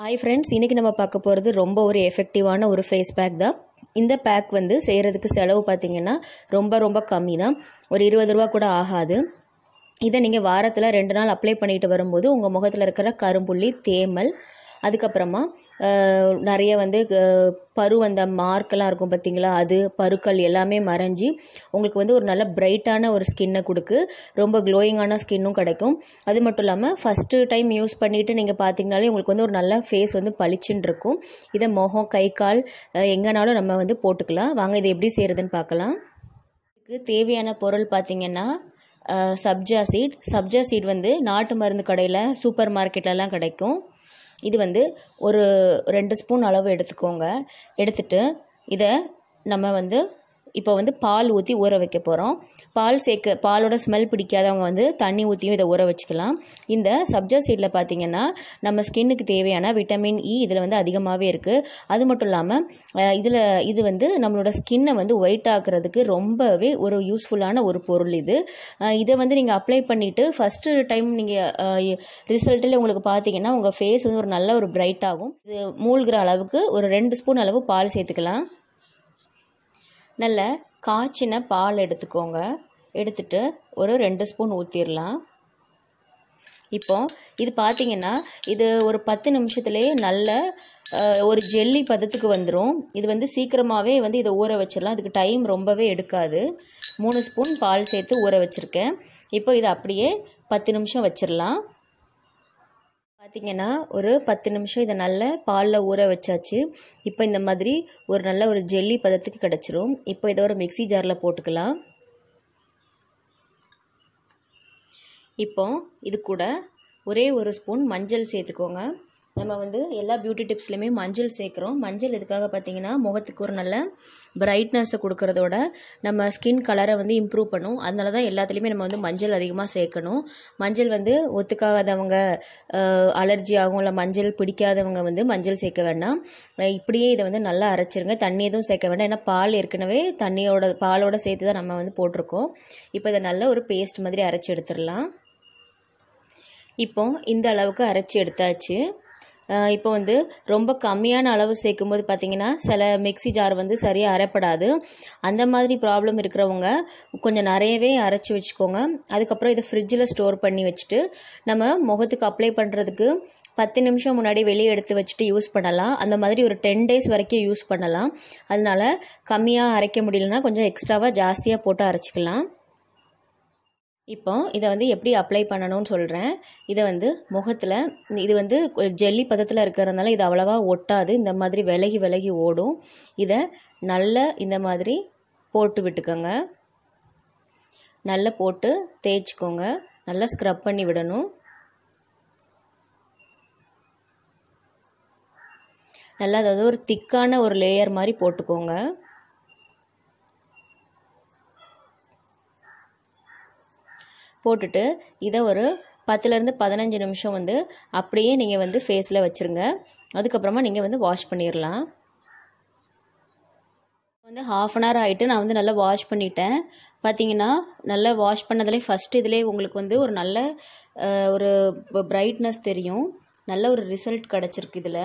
hi friends இன்றைக்கி நம்ம பார்க்க போகிறது ரொம்ப ஒரு எஃபெக்டிவான ஒரு ஃபேஸ் பேக் தான் இந்த பேக் வந்து செய்கிறதுக்கு செலவு பார்த்திங்கன்னா ரொம்ப ரொம்ப கம்மி தான் ஒரு இருபது ரூபா கூட ஆகாது இதை நீங்கள் வாரத்தில் ரெண்டு நாள் அப்ளை பண்ணிட்டு வரும்போது உங்கள் முகத்தில் இருக்கிற கரும்புள்ளி தேமல் அதுக்கப்புறமா நிறைய வந்து பரு அந்த மார்க்கெல்லாம் இருக்கும் பார்த்தீங்களா அது பருக்கள் எல்லாமே மறைஞ்சி உங்களுக்கு வந்து ஒரு நல்ல பிரைட்டான ஒரு ஸ்கின்னை கொடுக்கு ரொம்ப க்ளோயிங்கான ஸ்கின்னும் கிடைக்கும் அது மட்டும் இல்லாமல் ஃபஸ்ட்டு டைம் யூஸ் பண்ணிவிட்டு நீங்கள் பார்த்தீங்கனாலே உங்களுக்கு வந்து ஒரு நல்ல ஃபேஸ் வந்து பளிச்சுன்னு இருக்கும் இதை முகம் கை கால் எங்கேனாலும் நம்ம வந்து போட்டுக்கலாம் வாங்க இதை எப்படி செய்கிறதுன்னு பார்க்கலாம் இதுக்கு தேவையான பொருள் பார்த்திங்கன்னா சப்ஜா சீட் சப்ஜா சீட் வந்து நாட்டு மருந்து கடையில் சூப்பர் மார்க்கெட்லலாம் கிடைக்கும் இது வந்து ஒரு ரெண்டு ஸ்பூன் அளவு எடுத்துக்கோங்க எடுத்துகிட்டு இதை நம்ம வந்து இப்போ வந்து பால் ஊற்றி ஊற வைக்க போகிறோம் பால் சேர்க்க பாலோட ஸ்மெல் பிடிக்காதவங்க வந்து தண்ணி ஊற்றியும் இதை ஊற வச்சுக்கலாம் இந்த சப்ஜா சீடில் பார்த்திங்கன்னா நம்ம ஸ்கின்னுக்கு தேவையான விட்டமின் இ இதில் வந்து அதிகமாகவே இருக்குது அது மட்டும் இல்லாமல் இதில் இது வந்து நம்மளோட ஸ்கின்னை வந்து ஒயிட் ஆக்குறதுக்கு ரொம்பவே ஒரு யூஸ்ஃபுல்லான ஒரு பொருள் இது இதை வந்து நீங்கள் அப்ளை பண்ணிவிட்டு ஃபஸ்ட்டு டைம் நீங்கள் ரிசல்ட்டில் உங்களுக்கு பார்த்தீங்கன்னா உங்கள் ஃபேஸ் வந்து ஒரு நல்ல ஒரு பிரைட் ஆகும் இது மூழ்கிற அளவுக்கு ஒரு ரெண்டு ஸ்பூன் அளவு பால் சேர்த்துக்கலாம் நல்ல காய்ச்சின பால் எடுத்துக்கோங்க எடுத்துட்டு ஒரு ரெண்டு ஸ்பூன் ஊற்றிடலாம் இப்போ இது பார்த்திங்கன்னா இது ஒரு பத்து நிமிஷத்துலேயே நல்ல ஒரு ஜெல்லி பதத்துக்கு வந்துடும் இது வந்து சீக்கிரமாகவே வந்து இதை ஊற வச்சிடலாம் இதுக்கு டைம் ரொம்பவே எடுக்காது மூணு ஸ்பூன் பால் சேர்த்து ஊற வச்சுருக்கேன் இப்போ இதை அப்படியே பத்து நிமிஷம் வச்சிடலாம் பார்த்திங்கன்னா ஒரு பத்து நிமிஷம் இதை நல்ல பாலில் ஊற வச்சாச்சு இப்போ இந்த மாதிரி ஒரு நல்ல ஒரு ஜெல்லி பதத்துக்கு கிடச்சிரும் இப்போ இதை ஒரு மிக்சி ஜாரில் போட்டுக்கலாம் இப்போ இது கூட ஒரே ஒரு ஸ்பூன் மஞ்சள் சேர்த்துக்கோங்க நம்ம வந்து எல்லா பியூட்டி டிப்ஸ்லையுமே மஞ்சள் சேர்க்குறோம் மஞ்சள் எதுக்காக பார்த்தீங்கன்னா முகத்துக்கு ஒரு நல்ல பிரைட்னஸை கொடுக்குறதோட நம்ம ஸ்கின் கலரை வந்து இம்ப்ரூவ் பண்ணும் அதனால தான் எல்லாத்துலேயுமே நம்ம வந்து மஞ்சள் அதிகமாக சேர்க்கணும் மஞ்சள் வந்து ஒத்துக்காதவங்க அலர்ஜி ஆகும் இல்லை மஞ்சள் பிடிக்காதவங்க வந்து மஞ்சள் சேர்க்க வேண்டாம் இப்படியே இதை வந்து நல்லா அரைச்சிருங்க தண்ணி எதுவும் சேர்க்க வேண்டாம் ஏன்னா பால் ஏற்கனவே தண்ணியோட பாலோட சேர்த்து தான் நம்ம வந்து போட்டிருக்கோம் இப்போ இதை நல்ல ஒரு பேஸ்ட் மாதிரி அரைச்சி எடுத்துடலாம் இப்போ இந்த அளவுக்கு அரைச்சி எடுத்தாச்சு இப்போ வந்து ரொம்ப கம்மியான அளவு சேர்க்கும் போது பார்த்திங்கன்னா சில மிக்சி ஜார் வந்து சரியாக அரைப்படாது அந்த மாதிரி ப்ராப்ளம் இருக்கிறவங்க கொஞ்சம் நிறையவே அரைச்சி வச்சுக்கோங்க அதுக்கப்புறம் இதை ஃப்ரிட்ஜில் ஸ்டோர் பண்ணி வச்சுட்டு நம்ம முகத்துக்கு அப்ளை பண்ணுறதுக்கு பத்து நிமிஷம் முன்னாடி வெளியே எடுத்து வச்சுட்டு யூஸ் பண்ணலாம் அந்த மாதிரி ஒரு டென் டேஸ் வரைக்கும் யூஸ் பண்ணலாம் அதனால் கம்மியாக அரைக்க முடியலன்னா கொஞ்சம் எக்ஸ்ட்ராவாக ஜாஸ்தியாக போட்டு அரைச்சிக்கலாம் இப்போ இதை வந்து எப்படி அப்ளை பண்ணணும்னு சொல்கிறேன் இதை வந்து முகத்தில் இது வந்து ஜெல்லி பதத்தில் இருக்கிறதுனால இது அவ்வளோவா ஒட்டாது இந்த மாதிரி விலகி விலகி ஓடும் இதை நல்ல இந்த மாதிரி போட்டு விட்டுக்கோங்க நல்லா போட்டு தேய்ச்சிக்கோங்க நல்லா ஸ்க்ரப் பண்ணி விடணும் நல்லா அதாவது ஒரு திக்கான ஒரு லேயர் மாதிரி போட்டுக்கோங்க போட்டுட்டு இதை ஒரு பத்துலேருந்து பதினஞ்சு நிமிஷம் வந்து அப்படியே நீங்கள் வந்து ஃபேஸில் வச்சுருங்க அதுக்கப்புறமா நீங்கள் வந்து வாஷ் பண்ணிடலாம் வந்து ஹாஃப் அன் ஹவர் ஆகிட்டு நான் வந்து நல்லா வாஷ் பண்ணிட்டேன் பார்த்தீங்கன்னா நல்லா வாஷ் பண்ணதுலேயே ஃபஸ்ட்டு இதிலே உங்களுக்கு வந்து ஒரு நல்ல ஒரு ப்ரைட்னஸ் தெரியும் நல்ல ஒரு ரிசல்ட் கிடச்சிருக்கு இதில்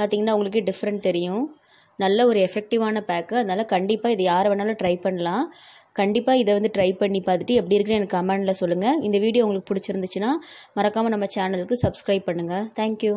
பார்த்தீங்கன்னா உங்களுக்கு டிஃப்ரெண்ட் தெரியும் நல்ல ஒரு எஃபெக்டிவான பேக்கு அதனால் கண்டிப்பாக இது யாரை வேணாலும் ட்ரை பண்ணலாம் கண்டிப்பாக இதை வந்து ட்ரை பண்ணி பார்த்துட்டு எப்படி இருக்குன்னு எனக்கு கமெண்டில் சொல்லுங்கள் இந்த வீடியோ உங்களுக்கு பிடிச்சிருந்துச்சுன்னா மறக்காமல் நம்ம சேனலுக்கு சப்ஸ்கிரைப் பண்ணுங்கள் தேங்க்யூ